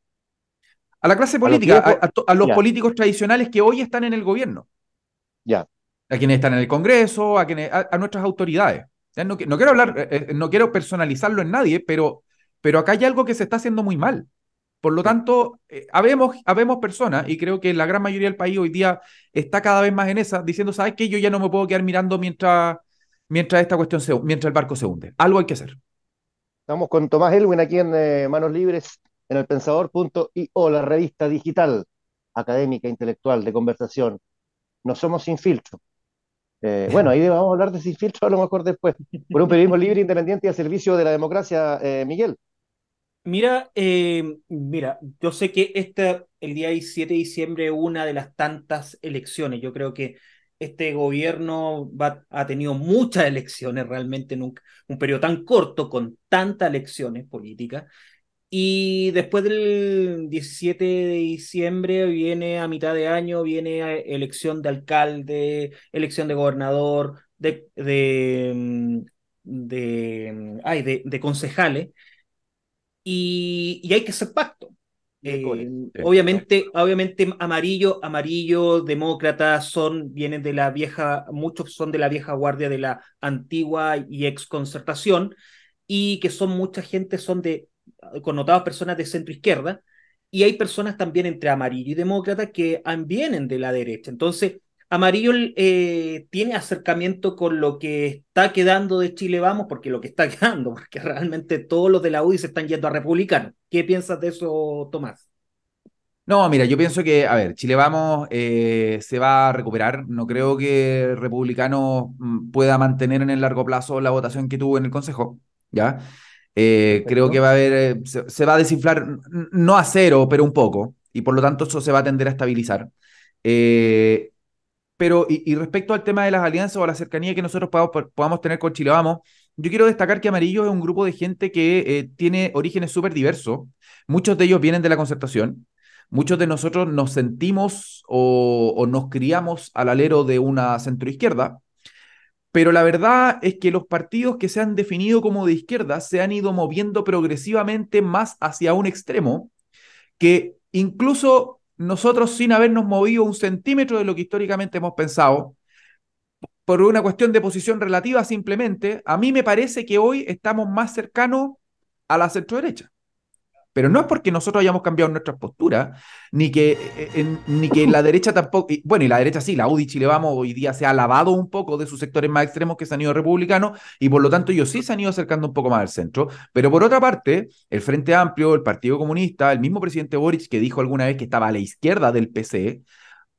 A la clase política, a los, políticos tradicionales que hoy están en el gobierno. Ya. A quienes están en el Congreso, a, quienes, a, nuestras autoridades. Ya, no, quiero hablar, eh, eh, no quiero personalizarlo en nadie, pero, pero acá hay algo que se está haciendo muy mal. Por lo tanto, eh, habemos, habemos, personas, y creo que la gran mayoría del país hoy día está cada vez más en esa, diciendo, ¿sabes qué? Yo ya no me puedo quedar mirando mientras, mientras esta cuestión se, mientras el barco se hunde. Algo hay que hacer. Estamos con Tomás Elwin aquí en Manos Libres en elpensador.io, la revista digital, académica, intelectual, de conversación. No somos sin filtro. Eh, bueno, ahí vamos a hablar de sin filtro a lo mejor después. Por un periodismo libre, independiente y al servicio de la democracia, eh, Miguel. Mira, eh, mira, yo sé que este, el día 7 de diciembre una de las tantas elecciones. Yo creo que este gobierno ha tenido muchas elecciones realmente en un, un periodo tan corto, con tantas elecciones políticas. Y después del 17 de diciembre viene a mitad de año, viene elección de alcalde, elección de gobernador, de, de, mm, de, ay, de, de concejales. Y, y, hay que hacer pacto. Eh, obviamente, obviamente amarillo, amarillo, demócrata son, vienen de la vieja, muchos son de la vieja guardia de la antigua y ex concertación, y que son mucha gente, son de connotados personas de centro izquierda, y hay personas también entre amarillo y demócrata que vienen de la derecha. Entonces, amarillo eh, tiene acercamiento con lo que está quedando de Chile Vamos, porque lo que está quedando, porque realmente todos los de la UDI se están yendo a republicanos. ¿Qué piensas de eso, Tomás? No, mira, yo pienso que, a ver, Chile Vamos eh, se va a recuperar. No creo que Republicano mm, pueda mantener en el largo plazo la votación que tuvo en el Consejo, ¿ya? Eh, creo que va a haber, eh, se, va a desinflar, no a cero, pero un poco, y por lo tanto eso se va a tender a estabilizar. Eh, pero, y, respecto al tema de las alianzas o la cercanía que nosotros podamos, tener con Chile Vamos, yo quiero destacar que Amarillo es un grupo de gente que tiene orígenes súper diversos. Muchos de ellos vienen de la concertación. Muchos de nosotros nos sentimos o, o nos criamos al alero de una centroizquierda. Pero la verdad es que los partidos que se han definido como de izquierda se han ido moviendo progresivamente más hacia un extremo que incluso nosotros sin habernos movido un centímetro de lo que históricamente hemos pensado, por una cuestión de posición relativa simplemente, a mí me parece que hoy estamos más cercanos a la centro derecha. Pero no es porque nosotros hayamos cambiado nuestras posturas, ni que, eh, ni que la derecha tampoco, bueno, y la derecha sí, la UDI Chile Vamos hoy día se ha lavado un poco de sus sectores más extremos que se han ido republicanos, y por lo tanto ellos sí se han ido acercando un poco más al centro. Pero por otra parte, el Frente Amplio, el Partido Comunista, el mismo presidente Boric que dijo alguna vez que estaba a la izquierda del PC,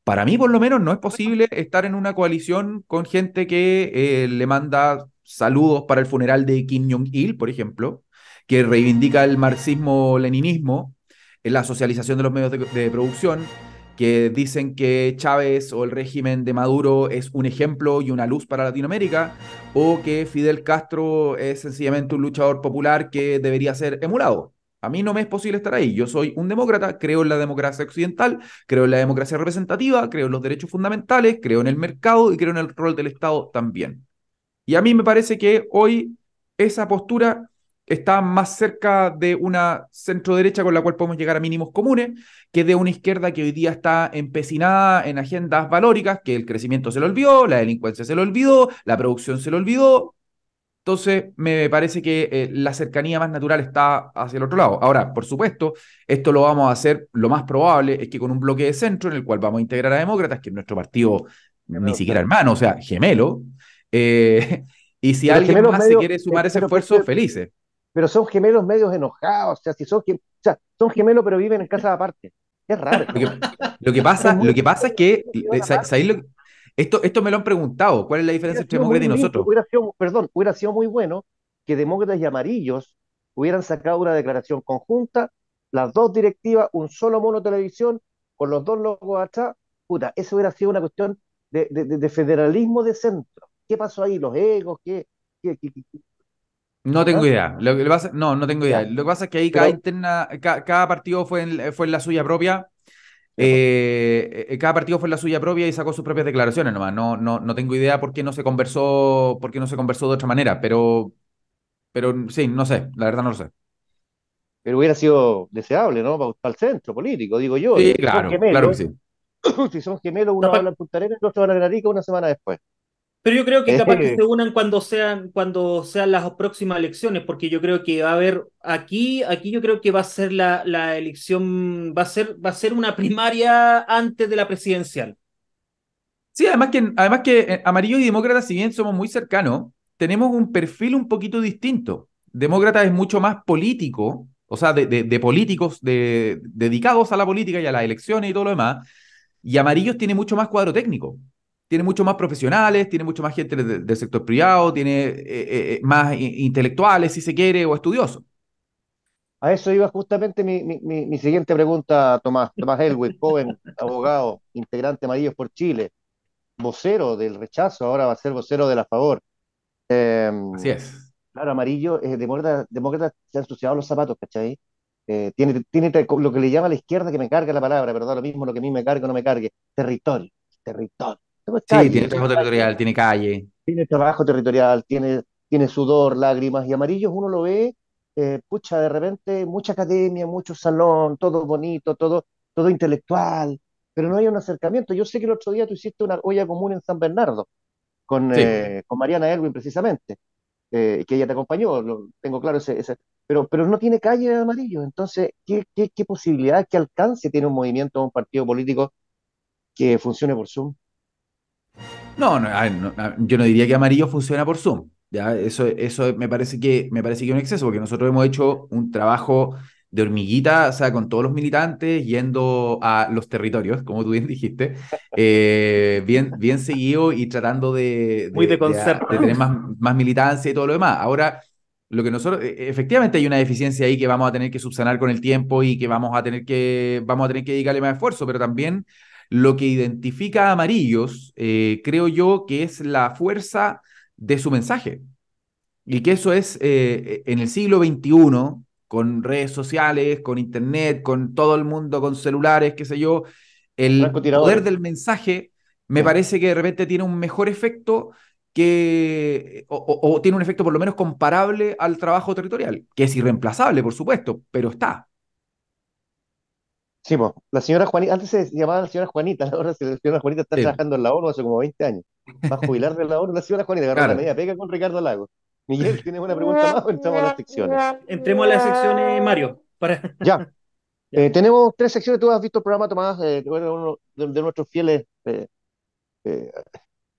para mí por lo menos no es posible estar en una coalición con gente que eh, le manda saludos para el funeral de Kim Jong-il, por ejemplo, que reivindica el marxismo-leninismo, la socialización de los medios de, producción, que dicen que Chávez o el régimen de Maduro es un ejemplo y una luz para Latinoamérica, o que Fidel Castro es sencillamente un luchador popular que debería ser emulado. A mí no me es posible estar ahí. Yo soy un demócrata, creo en la democracia occidental, creo en la democracia representativa, creo en los derechos fundamentales, creo en el mercado y creo en el rol del Estado también. Y a mí me parece que hoy esa postura está más cerca de una centro derecha con la cual podemos llegar a mínimos comunes que de una izquierda que hoy día está empecinada en agendas valóricas, que el crecimiento se lo olvidó, la delincuencia se lo olvidó, la producción se lo olvidó. Entonces, me parece que eh, la cercanía más natural está hacia el otro lado. Ahora, por supuesto, esto lo vamos a hacer, lo más probable es que con un bloque de centro en el cual vamos a integrar a demócratas, que es nuestro partido ni siquiera hermano, o sea, gemelo. Eh, y si alguien más se quiere sumar eh, ese esfuerzo, felices pero son gemelos medios enojados, o sea, si son, gemelos, son gemelos pero viven en casa aparte. Es raro. Lo que, pasa, lo que pasa es que, esto, esto me lo han preguntado, ¿cuál es la diferencia entre demócratas y nosotros? Hubiera sido, perdón, hubiera sido muy bueno que demócratas y amarillos hubieran sacado una declaración conjunta, las dos directivas, un solo mono televisión, con los dos logos atrás, puta, eso hubiera sido una cuestión de, federalismo de centro. ¿Qué pasó ahí? ¿Los egos? ¿Qué, qué, qué, no tengo idea. Lo pasa, no, no tengo idea. Lo que pasa es que ahí cada, partido fue en, fue la suya propia. Pues. Eh, eh, cada partido fue la suya propia y sacó sus propias declaraciones nomás. No, no, no tengo idea por qué no se conversó, por no se conversó de otra manera, pero, pero sí, no sé, la verdad no lo sé. Pero hubiera sido deseable, ¿no? Para, el centro político, digo yo. Sí, claro, claro que sí. Si son gemelos, uno va a Punta y el otro va a la Rica una semana después. Pero yo creo que capaz que se unan cuando sean, cuando sean las próximas elecciones, porque yo creo que va a haber aquí, aquí yo creo que va a ser la, la elección, va a ser, va a ser una primaria antes de la presidencial. Sí, además que, además que eh, amarillo y demócrata, si bien somos muy cercanos, tenemos un perfil un poquito distinto. Demócrata es mucho más político, o sea, de, de políticos de, dedicados a la política y a las elecciones y todo lo demás. Y Amarillos tiene mucho más cuadro técnico tiene mucho más profesionales, tiene mucho más gente del, sector privado, tiene eh, eh, eh, más intelectuales, si se quiere, o estudiosos. A eso iba justamente mi, siguiente pregunta, Tomás. Tomás Helwig, joven, abogado, integrante Amarillo por Chile, vocero del rechazo, ahora va a ser vocero de la favor. Em, Así es. Claro, Amarillo, demócrata, demócrata, se han ensuciado los zapatos, ¿cachai? tiene, tiene lo que le llama a la izquierda, que me carga la palabra, ¿verdad? Lo mismo lo que a mí me carga o no me cargue, territorio, territorio sí, tiene trabajo territorial, tiene calle. Tiene trabajo territorial, tiene, tiene sudor, lágrimas y amarillos. Uno lo ve, eh, pucha, de repente, mucha academia, mucho salón, todo bonito, todo, todo intelectual, pero no hay un acercamiento. Yo sé que el otro día tú hiciste una olla común en San Bernardo con, eh, Mariana Erwin, precisamente, eh, que ella te acompañó, lo, tengo claro ese, pero, pero no tiene calle de amarillo. Entonces, ¿qué, qué posibilidad, qué alcance tiene un movimiento, un partido político que funcione por Zoom? No, yo no diría que amarillo funciona por Zoom. ¿ya? Eso, eso me, parece que, me parece que es un exceso, porque nosotros hemos hecho un trabajo de hormiguita, o sea, con todos los militantes, yendo a los territorios, como tú bien dijiste, eh, bien, bien seguido y tratando de, Muy de, tener más, militancia y todo lo demás. Ahora, lo que nosotros, e, efectivamente hay una deficiencia ahí que vamos a tener que subsanar con el tiempo y que vamos a tener que, vamos a tener que dedicarle más esfuerzo, pero también lo que identifica a Amarillos, eh, creo yo, que es la fuerza de su mensaje. Y que eso es eh, e, en el siglo XXI, con redes sociales, con internet, con todo el mundo, con celulares, qué sé yo, el poder del mensaje me parece que de repente tiene un mejor efecto que, o, tiene un efecto por lo menos comparable al trabajo territorial, que es irreemplazable, por supuesto, pero está. Sí, pues, la señora Juanita, antes se llamaba la señora Juanita, ahora la señora Juanita está trabajando en la ONU hace como 20 años. Va a jubilar de la ONU la señora Juanita, agarró la media pega con Ricardo Lago. Miguel, ¿tienes una pregunta más o entramos a las secciones? Entremos a las secciones, Mario. Ya. Eh, tenemos tres secciones, tú has visto el programa, Tomás, eh, de, uno de, nuestros fieles, eh,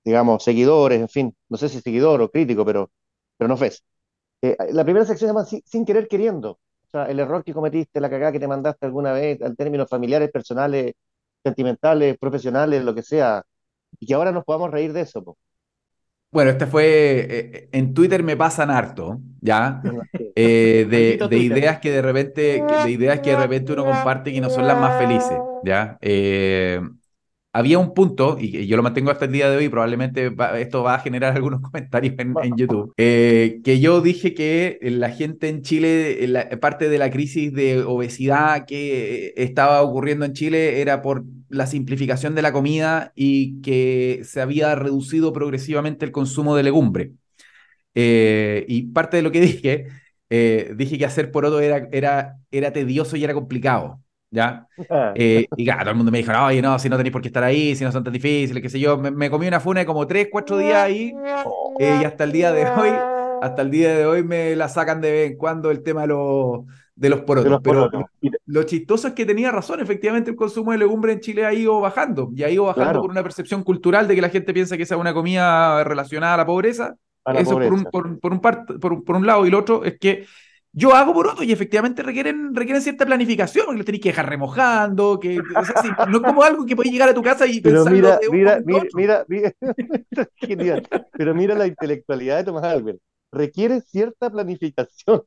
digamos, seguidores, en fin, no sé si seguidor o crítico, pero, pero no ves. la primera sección se llama Sin Querer Queriendo. O sea, el error que cometiste, la cagada que te mandaste alguna vez, al término familiares, personales, sentimentales, profesionales, lo que sea, y que ahora nos podamos reír de eso. Po. Bueno, este fue, eh, eh, en Twitter me pasan harto, ¿ya? Eh, de, de, ideas que de repente, de ideas que de repente uno comparte que no son las más felices, ¿ya? Eh, había un punto, y yo lo mantengo hasta el día de hoy, probablemente esto va a generar algunos comentarios en, YouTube, eh, que yo dije que la gente en Chile, parte de la crisis de obesidad que eh, estaba ocurriendo en Chile era por la simplificación de la comida y que se había reducido progresivamente el consumo de legumbre. Eh, y parte de lo que dije, dije que hacer poroto era, era, era tedioso y era complicado. ¿ya? Ah. Eh, y claro, todo el mundo me dijo, oye, no, si no tenéis por qué estar ahí, si no son tan difíciles, qué sé yo. Me, comí una funa de como tres, cuatro días ahí y hasta el día de hoy, hasta el día de hoy me la sacan de vez en cuando el tema de los, de los porotos. Pero lo chistoso es que tenía razón, efectivamente el consumo de legumbres en Chile ha ido bajando y ha ido bajando por una percepción cultural de que la gente piensa que esa es una comida relacionada a la pobreza. Eso por un, por, un, por un lado y el otro es que yo hago otro, y efectivamente requieren, requieren cierta planificación, porque los tenéis que dejar remojando, que, no es como algo que podéis llegar a tu casa y pensar mira, mira, mira, pero mira la intelectualidad de Tomás Albert. Requiere cierta planificación.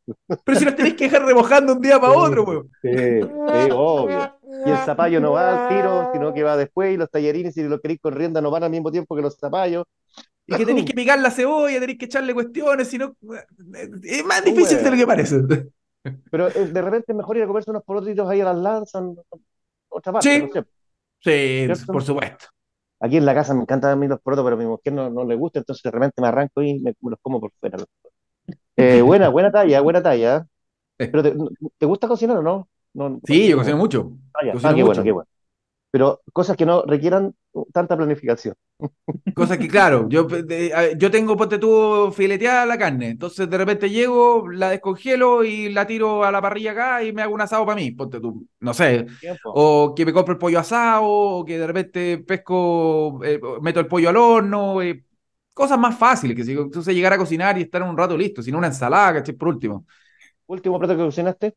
Pero si los tenéis que dejar remojando un día para otro, weón. Sí, obvio. Y el zapallo no va al tiro, sino que va después, y los tallerines si los queréis con rienda, no van al mismo tiempo que los zapallos. Y que tenéis que picar la cebolla, tenéis que echarle cuestiones, sino eh, es más difícil de lo que parece. Pero eh, de repente es mejor ir a comerse unos porotitos ahí a las lanzas, otra Sí, sí por supuesto. Aquí en la casa me encantan a mí los porotos, pero a mi mujer no, le gusta, entonces de repente me arranco y me, los como por fuera. Eh, buena, buena talla, buena talla. Pero te, gusta cocinar o no? sí, yo cocino mucho. Ah, ah qué bueno, qué bueno pero cosas que no requieran tanta planificación. Cosas que, claro, yo, yo tengo, ponte tú, fileteada la carne, entonces de repente llego, la descongelo y la tiro a la parrilla acá y me hago un asado para mí, ponte tú, no sé, o que me compre el pollo asado, o que de repente pesco, eh, meto el pollo al horno, eh, cosas más fáciles, que si, entonces llegar a cocinar y estar un rato listo, sino una ensalada, ¿cachai? Por último. Último plato que cocinaste.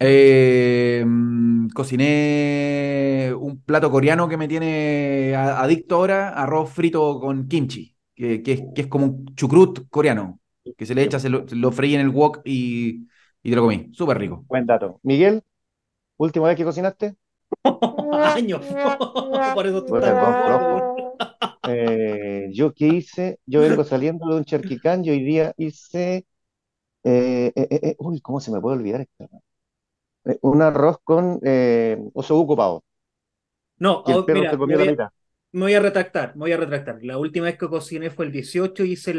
Eh, mm, cociné un plato coreano que me tiene adicto ahora, arroz frito con kimchi, que, es, como un chucrut coreano, que se le echa, se lo, freí en el wok y, te lo comí. Súper rico. Buen dato. Miguel, última vez que cocinaste. Año, eh, yo qué hice, yo vengo saliendo de un charquicán y hoy día hice. Eh, uy, ¿cómo se me puede olvidar esta? Eh, un arroz con eh, pavo. No, me, voy a retractar, me voy a retractar. La última vez que cociné fue el 18 y hice,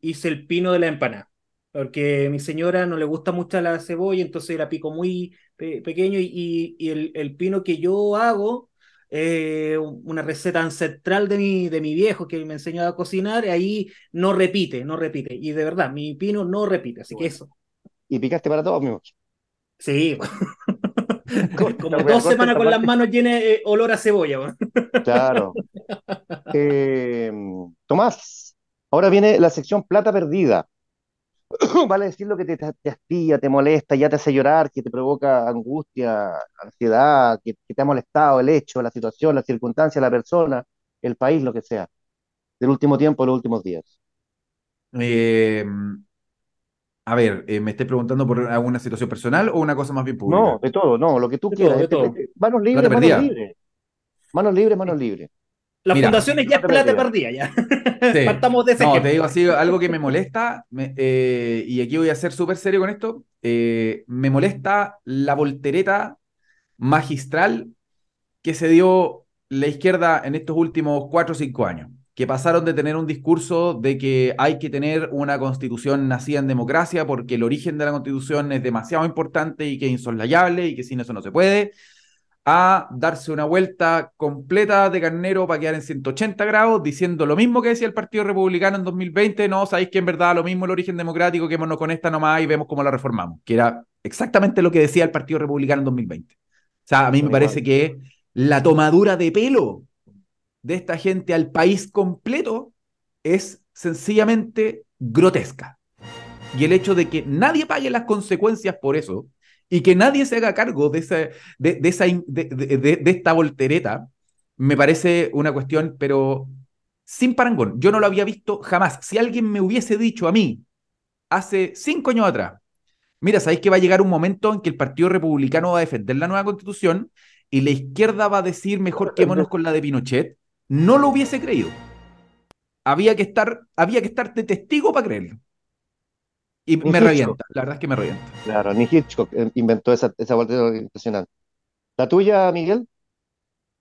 hice el pino de la empanada. Porque mi señora no le gusta mucho la cebolla, entonces la pico muy pequeño y, el, pino que yo hago, eh, una receta ancestral de mi, de mi viejo que me enseñó a cocinar, ahí no repite, no repite. Y de verdad, mi pino no repite, así que eso. ¿Y picaste para todos, amigos? Sí, como dos semanas con las manos llenas eh, olor a cebolla. Claro. Eh, Tomás, ahora viene la sección plata perdida. Vale decir lo que te, te te molesta, ya te hace llorar, que te provoca angustia, ansiedad, que, te ha molestado el hecho, la situación, la circunstancia, la persona, el país, lo que sea, del último tiempo, los últimos días. Eh, a ver, eh, ¿me estás preguntando por alguna situación personal o una cosa más bien pública? No, de todo, no, lo que tú quieras. Manos libres, manos libres. Manos libres, manos libres. La fundación fundaciones ya es plata perdida, ya. Partamos de ese No, te digo así, algo que me molesta, eh, y aquí voy a ser súper serio con esto, eh, me molesta la voltereta magistral que se dio la izquierda en estos últimos cuatro o cinco años que pasaron de tener un discurso de que hay que tener una constitución nacida en democracia porque el origen de la constitución es demasiado importante y que es insoslayable y que sin eso no se puede, a darse una vuelta completa de carnero para quedar en 180 grados, diciendo lo mismo que decía el Partido Republicano en 2020, no, sabéis que en verdad lo mismo el origen democrático, que que con esta nomás y vemos cómo la reformamos, que era exactamente lo que decía el Partido Republicano en 2020. O sea, a mí me parece que la tomadura de pelo de esta gente al país completo es sencillamente grotesca. Y el hecho de que nadie pague las consecuencias por eso y que nadie se haga cargo de, esa, de, esta voltereta, me parece una cuestión, pero sin parangón. Yo no lo había visto jamás. Si alguien me hubiese dicho a mí hace cinco años atrás, mira, sabéis que va a llegar un momento en que el Partido Republicano va a defender la nueva constitución y la izquierda va a decir mejor quémonos con la de Pinochet, no lo hubiese creído. Había que estar, había que estar de testigo para creerlo. Y me revienta, la verdad es que me revienta. Claro, ni Hitchcock eh, inventó esa, vuelta impresionante. ¿La tuya, Miguel?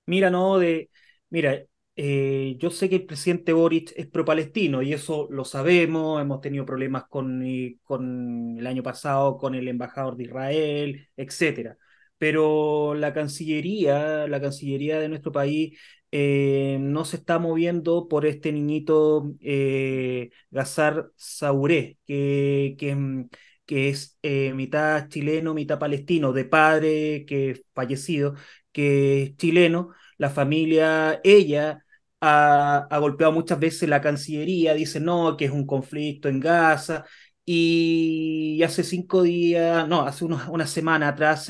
Mira, no, de. Mira, eh, yo sé que el presidente Boric es pro-palestino y eso lo sabemos, hemos tenido problemas con, con el año pasado, con el embajador de Israel, etcétera pero la Cancillería, la Cancillería de nuestro país eh, no se está moviendo por este niñito eh, Gazar Sauré, que, que, que es eh, mitad chileno, mitad palestino, de padre que fallecido, que es chileno. La familia, ella ha, golpeado muchas veces la Cancillería, dice no, que es un conflicto en Gaza. Y hace cinco días, no, hace una semana atrás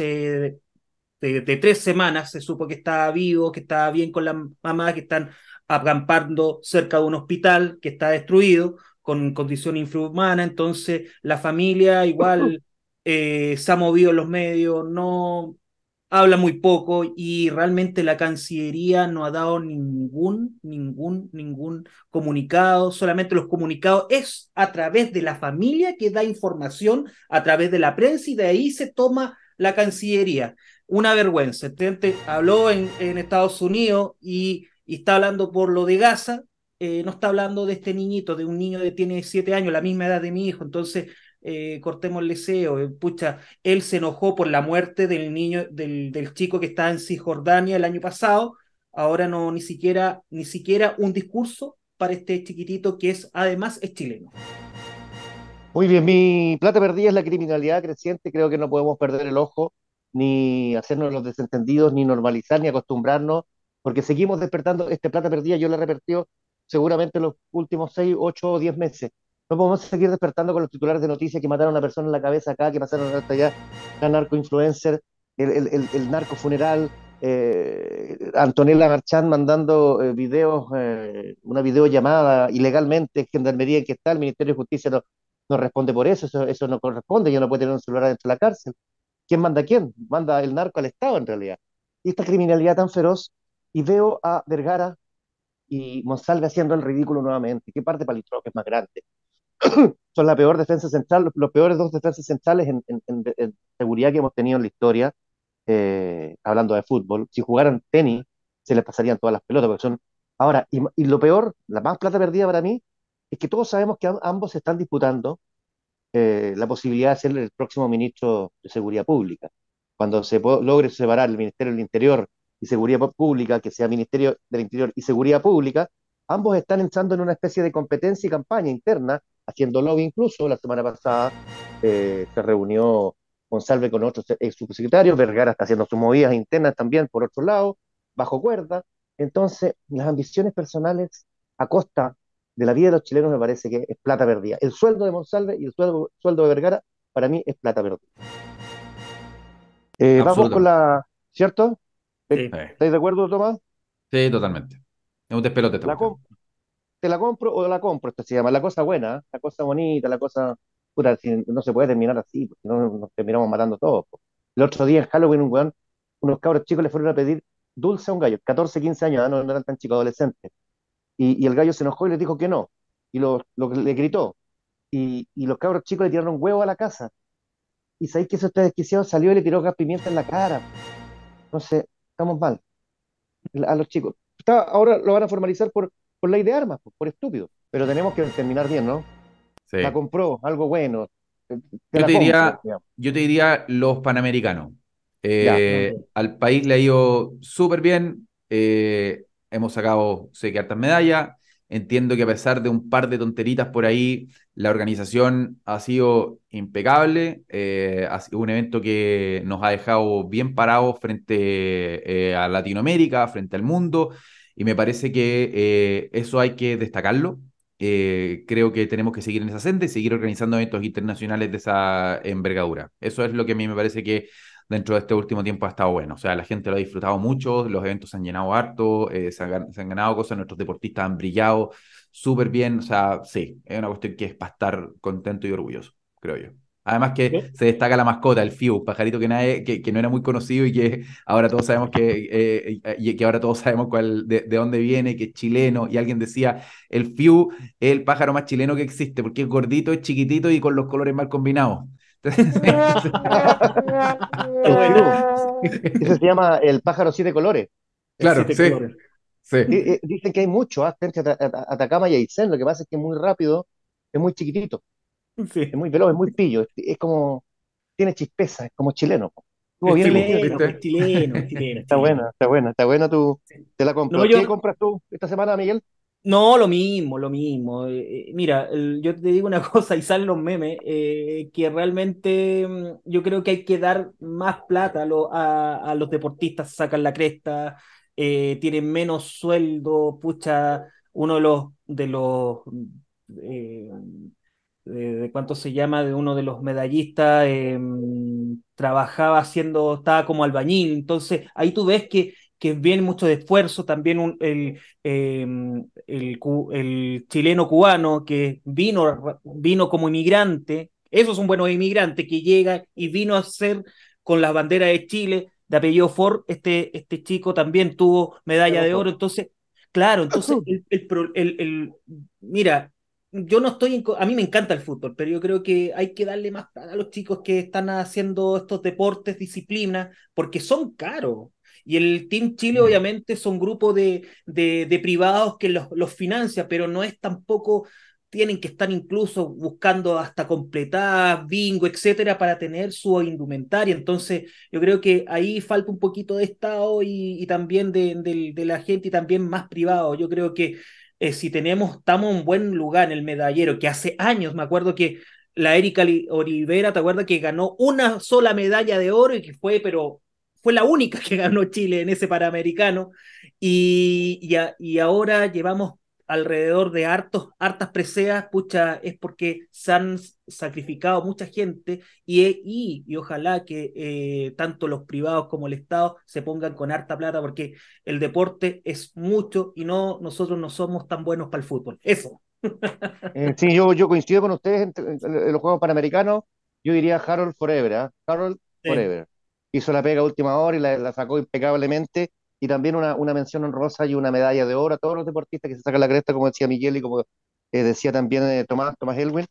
de, tres semanas se supo que estaba vivo, que estaba bien con la mamá, que están acampando cerca de un hospital que está destruido, con condición infrahumana, entonces la familia igual eh, se ha movido en los medios, no habla muy poco y realmente la Cancillería no ha dado ningún, ningún, ningún comunicado, solamente los comunicados es a través de la familia que da información, a través de la prensa y de ahí se toma la Cancillería una vergüenza. este habló en, Estados Unidos y, está hablando por lo de Gaza, eh, no está hablando de este niñito, de un niño que tiene siete años, la misma edad de mi hijo, entonces eh, cortemos el deseo, eh, pucha, él se enojó por la muerte del niño, del, chico que está en Cisjordania el año pasado, ahora no, ni siquiera, ni siquiera un discurso para este chiquitito que es, además, es chileno. Muy bien, mi plata perdida es la criminalidad creciente, creo que no podemos perder el ojo ni hacernos los desentendidos, ni normalizar, ni acostumbrarnos, porque seguimos despertando este plata perdida, yo la revertió seguramente los últimos seis, ocho o diez meses. No podemos seguir despertando con los titulares de noticias que mataron a una persona en la cabeza acá, que pasaron hasta allá, la narco-influencer, el, el, el, narco-funeral, eh, Antonella Marchán mandando eh, videos, una eh, una videollamada ilegalmente, Gendarmería en que está, el Ministerio de Justicia no, responde por eso, eso, no corresponde, yo no puedo tener un celular dentro de la cárcel. ¿Quién manda quién? Manda el narco al Estado, en realidad. Y esta criminalidad tan feroz, y veo a Vergara y Monsalve haciendo el ridículo nuevamente. ¿Qué parte para que es más grande? Son la peor defensa central, los, peores dos defensas centrales en, seguridad que hemos tenido en la historia, eh, hablando de fútbol. Si jugaran tenis, se les pasarían todas las pelotas, son... Ahora, y, y lo peor, la más plata perdida para mí, es que todos sabemos que ambos se están disputando eh, la posibilidad de ser el próximo ministro de Seguridad Pública. Cuando se logre separar el Ministerio del Interior y Seguridad Pública, que sea Ministerio del Interior y Seguridad Pública, ambos están entrando en una especie de competencia y campaña interna, haciendo lobby incluso. La semana pasada eh, se reunió González con otros ex subsecretarios, Vergara está haciendo sus movidas internas también, por otro lado, bajo cuerda. Entonces, las ambiciones personales a costa de la vida de los chilenos me parece que es plata perdida. El sueldo de Monsalve y el sueldo, de Vergara para mí es plata perdida. Eh, vamos con la... ¿Cierto? Eh, ¿Estáis de acuerdo, Tomás? Sí, totalmente. Es un despelote. te la compro o la compro, esto se llama, la cosa buena, ¿eh? la cosa bonita, la cosa no se puede terminar así, porque no nos terminamos matando todos. El otro día en Halloween un unos cabros chicos le fueron a pedir dulce a un gallo, 14, 15 años, no, eran tan chicos, adolescentes, y, el gallo se enojó y le dijo que no. Y lo, le gritó. Y, los cabros chicos le tiraron huevo a la casa. Y sabéis que ese desquiciado salió y le tiró gas pimienta en la cara. Entonces, estamos mal. A los chicos. ahora lo van a formalizar por, ley de armas, pues, por, estúpido. Pero tenemos que terminar bien, ¿no? Sí. La compró, algo bueno. yo, te diría, los panamericanos. Eh, al país le ha ido súper bien. Eh, hemos sacado sé que hartas medallas. Entiendo que a pesar de un par de tonteritas por ahí, la organización ha sido impecable. Eh, ha sido un evento que nos ha dejado bien parados frente eh, a Latinoamérica, frente al mundo. Y me parece que eh, eso hay que destacarlo. creo que tenemos que seguir en esa senda y seguir organizando eventos internacionales de esa envergadura. Eso es lo que a mí me parece que dentro de este último tiempo ha estado bueno. O sea, la gente lo ha disfrutado mucho, los eventos se han llenado harto, eh, se, han, ganado cosas, nuestros deportistas han brillado súper bien. O sea, sí, es una cuestión que es para estar contento y orgulloso, creo yo. Además que se destaca la mascota, el Fiu, pajarito que, no era muy conocido y que ahora todos sabemos que, eh, que ahora todos sabemos cuál, de, de, dónde viene, que es chileno. Y alguien decía, el Fiu es el pájaro más chileno que existe, porque es gordito, es chiquitito y con los colores mal combinados. Eso se llama el pájaro siete colores. Claro, sí. Eh, dicen que hay mucho ¿ah? Atacama y Aysén. Lo que pasa es que es muy rápido, es muy chiquitito, es muy veloz, es muy pillo. Es, como, tiene chispeza, es como chileno. Está buena, está buena, está buena. Tú, Te la compras tú esta semana, Miguel? No, lo mismo, lo mismo. Eh, eh, mira, yo te digo una cosa y salen los memes, eh, que realmente mm, yo creo que hay que dar más plata a, a, los deportistas, sacan la cresta, tienen menos sueldo, pucha, uno de los, de los, de, cuánto se llama, de uno de los medallistas, mm, trabajaba haciendo, estaba como albañil, entonces ahí tú ves que que viene mucho de esfuerzo, también el, em, el, chileno cubano que vino, vino como inmigrante, eso es un buen inmigrante que llega y vino a ser con la bandera de Chile, de apellido Ford, este, este chico también tuvo medalla de oro, pues. entonces, claro, entonces, el, mira, yo no estoy, a mí me encanta el fútbol, pero yo creo que hay que darle más a los chicos que están haciendo estos deportes, Disciplina, porque son caros. Y el Team Chile, mm. obviamente, son un de, de, de privados que los, los financia, pero no es tampoco tienen que estar incluso buscando hasta completar bingo, etcétera, para tener su indumentaria. Entonces, yo creo que ahí falta un poquito de Estado y, también de, la gente y también más privado. Yo creo que eh, si tenemos, estamos en un buen lugar en el medallero, que hace años, me acuerdo que la Erika Olivera, ¿te acuerdas que ganó una sola medalla de oro y que fue, pero fue la única que ganó Chile en ese Panamericano y, y, y ahora llevamos alrededor de hartos, hartas preseas, pucha, es porque se han sacrificado mucha gente y, y, y ojalá que eh, tanto los privados como el Estado se pongan con harta plata porque el deporte es mucho y no nosotros no somos tan buenos para el fútbol. Eso. Eh, sí, yo, yo coincido con ustedes en, los Juegos Panamericanos. Yo diría Harold Forever, ¿ah? Harold Forever hizo la pega última hora y la, sacó impecablemente. Y también una, una mención honrosa y una medalla de oro a todos los deportistas que se sacan la cresta, como decía Miguel y como eh, decía también eh, Tomás, Tomás Elwin.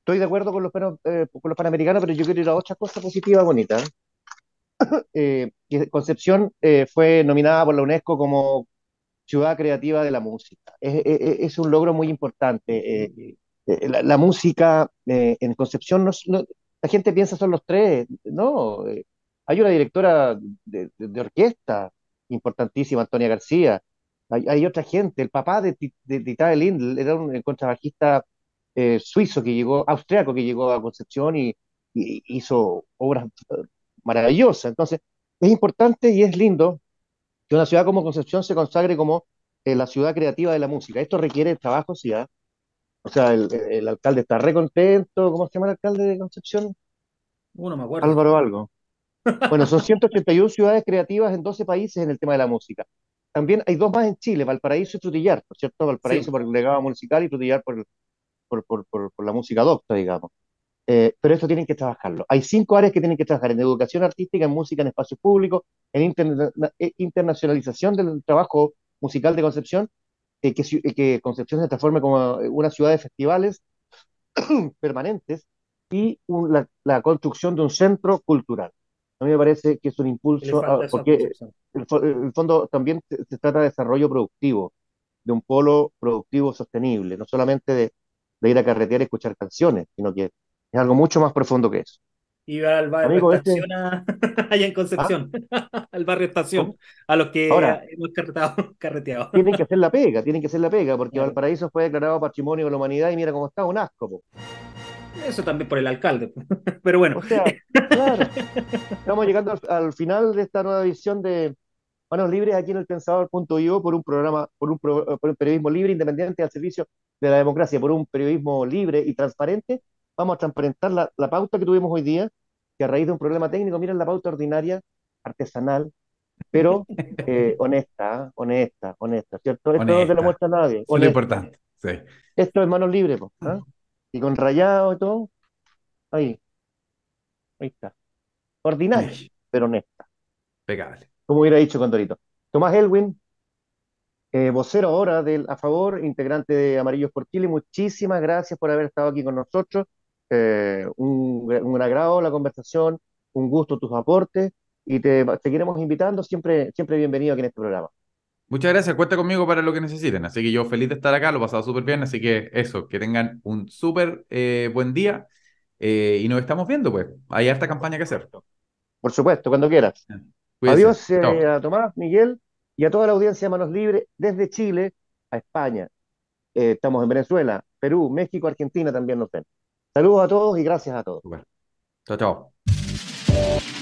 Estoy de acuerdo con los, eh, con los panamericanos, pero yo quiero ir a otra cosas bonita. bonitas. Concepción fue nominada por la UNESCO como ciudad creativa de la música. Es, e, e, un logro muy importante. La, música en Concepción, la gente piensa son los tres, ¿no? Hay una directora de, orquesta importantísima, Antonia García. Hay, otra gente, el papá de, de, de Lindl era un contrabajista eh, suizo que llegó, austriaco que llegó a Concepción y, hizo obras eh, maravillosas. Entonces, es importante y es lindo que una ciudad como Concepción se consagre como eh, la ciudad creativa de la música. Esto requiere trabajo, sí. O sea, el, alcalde está recontento. ¿Cómo se llama el alcalde de Concepción? Uno uh, me acuerdo. Álvaro Algo. Bueno, son 181 ciudades creativas en 12 países en el tema de la música. También hay dos más en Chile, Valparaíso y Trutillar, por cierto? Valparaíso por el legado musical y Trutillar por, por, por, por, la música docta, digamos. Eh, pero esto tienen que trabajarlo. Hay cinco áreas que tienen que trabajar, en educación artística, en música, en espacios públicos, en eh, internacionalización del trabajo musical de Concepción, eh, que, Concepción se transforme como una ciudad de festivales permanentes y la construcción de un centro cultural a mí me parece que es un impulso, porque el, el, fondo también se, trata de desarrollo productivo, de un polo productivo sostenible, no solamente de, ir a carretear y escuchar canciones, sino que es algo mucho más profundo que eso. Y al barrio Estación, en Concepción, al barrio Estación, a los que Ahora, hemos carreteado. Tienen que hacer la pega, tienen que hacer la pega, porque Valparaíso fue declarado Patrimonio de la Humanidad y mira cómo está, un asco. Eso también por el alcalde, pero bueno. claro, estamos llegando al, final de esta nueva edición de Manos Libres aquí en el Pensador.io por un programa, por un, periodismo libre, independiente al servicio de la democracia, por un periodismo libre y transparente. Vamos a transparentar la, pauta que tuvimos hoy día, que a raíz de un problema técnico, miren la pauta ordinaria, artesanal, pero eh, honesta, honesta, honesta, ¿cierto? Esto no se lo muestra nadie. lo importante. Esto es manos libres. ¿ah? y con rayado y todo. Ahí. Ahí está. Ordinaria, pero honesta. Como hubiera dicho Condorito. Tomás Elwin, eh, vocero ahora del A Favor, integrante de Amarillos por Chile. Muchísimas gracias por haber estado aquí con nosotros. Eh, un, un, agrado la conversación, un gusto tus aportes y te, seguiremos invitando. Siempre, siempre bienvenido aquí en este programa. Muchas gracias, cuenta conmigo para lo que necesiten. Así que yo feliz de estar acá, lo he pasado súper bien, así que eso, que tengan un súper eh, buen día eh, y nos estamos viendo, pues. Hay esta campaña que hacer. Por supuesto, cuando quieras. Adiós eh, a Tomás, Miguel y a toda la audiencia de Manos Libres desde Chile a España. estamos en Venezuela, Perú, México, Argentina también nos ven. Saludos a todos y gracias a todos. Chao, chao.